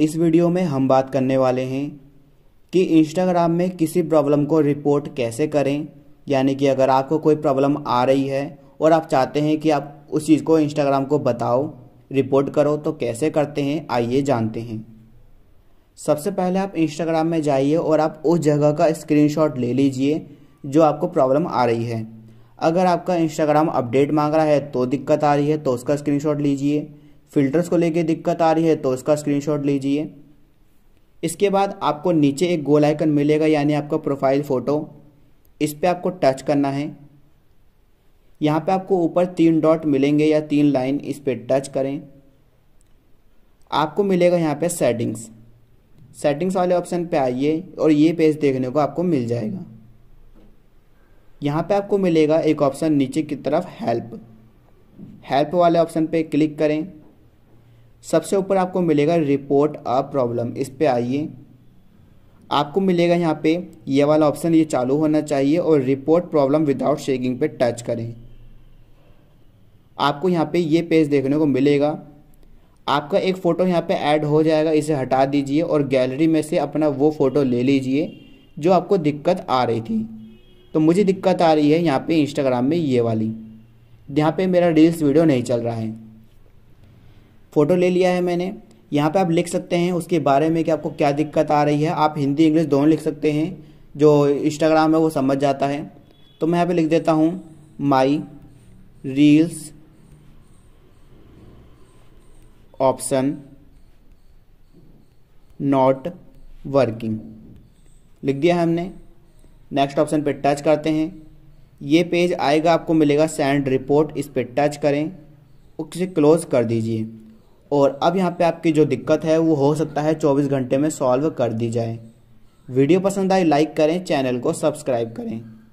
इस वीडियो में हम बात करने वाले हैं कि इंस्टाग्राम में किसी प्रॉब्लम को रिपोर्ट कैसे करें यानी कि अगर आपको कोई प्रॉब्लम आ रही है और आप चाहते हैं कि आप उस चीज़ को इंस्टाग्राम को बताओ रिपोर्ट करो तो कैसे करते हैं आइए जानते हैं सबसे पहले आप इंस्टाग्राम में जाइए और आप उस जगह का स्क्रीनशॉट ले लीजिए जो आपको प्रॉब्लम आ रही है अगर आपका इंस्टाग्राम अपडेट मांग रहा है तो दिक्कत आ रही है तो उसका स्क्रीनशॉट लीजिए फिल्टर्स को लेके दिक्कत आ रही है तो उसका स्क्रीनशॉट लीजिए इसके बाद आपको नीचे एक गोल आइकन मिलेगा यानी आपका प्रोफाइल फ़ोटो इस पर आपको टच करना है यहाँ पे आपको ऊपर तीन डॉट मिलेंगे या तीन लाइन इस पर टच करें आपको मिलेगा यहाँ पे सेटिंग्स सेटिंग्स वाले ऑप्शन पे आइए और ये पेज देखने को आपको मिल जाएगा यहाँ पे आपको मिलेगा एक ऑप्शन नीचे की तरफ हेल्प हेल्प वाले ऑप्शन पे क्लिक करें सबसे ऊपर आपको मिलेगा रिपोर्ट अ प्रॉब्लम इस पर आइए आपको मिलेगा यहाँ पे ये वाला ऑप्शन ये चालू होना चाहिए और रिपोर्ट प्रॉब्लम विदाउट शेकिंग पे टच करें आपको यहाँ पे ये पेज देखने को मिलेगा आपका एक फ़ोटो यहाँ पे ऐड हो जाएगा इसे हटा दीजिए और गैलरी में से अपना वो फ़ोटो ले लीजिए जो आपको दिक्कत आ रही थी तो मुझे दिक्कत आ रही है यहाँ पर इंस्टाग्राम में ये वाली यहाँ पर मेरा रील्स वीडियो नहीं चल रहा है फ़ोटो ले लिया है मैंने यहाँ पे आप लिख सकते हैं उसके बारे में कि आपको क्या दिक्कत आ रही है आप हिंदी इंग्लिश दोनों लिख सकते हैं जो इंस्टाग्राम है वो समझ जाता है तो मैं यहाँ पे लिख देता हूँ my reels option not working लिख दिया है हमने नेक्स्ट ऑप्शन पे टच करते हैं ये पेज आएगा आपको मिलेगा सेंड रिपोर्ट इस पर टच करें उसे क्लोज़ कर दीजिए और अब यहाँ पे आपकी जो दिक्कत है वो हो सकता है 24 घंटे में सॉल्व कर दी जाए वीडियो पसंद आए लाइक करें चैनल को सब्सक्राइब करें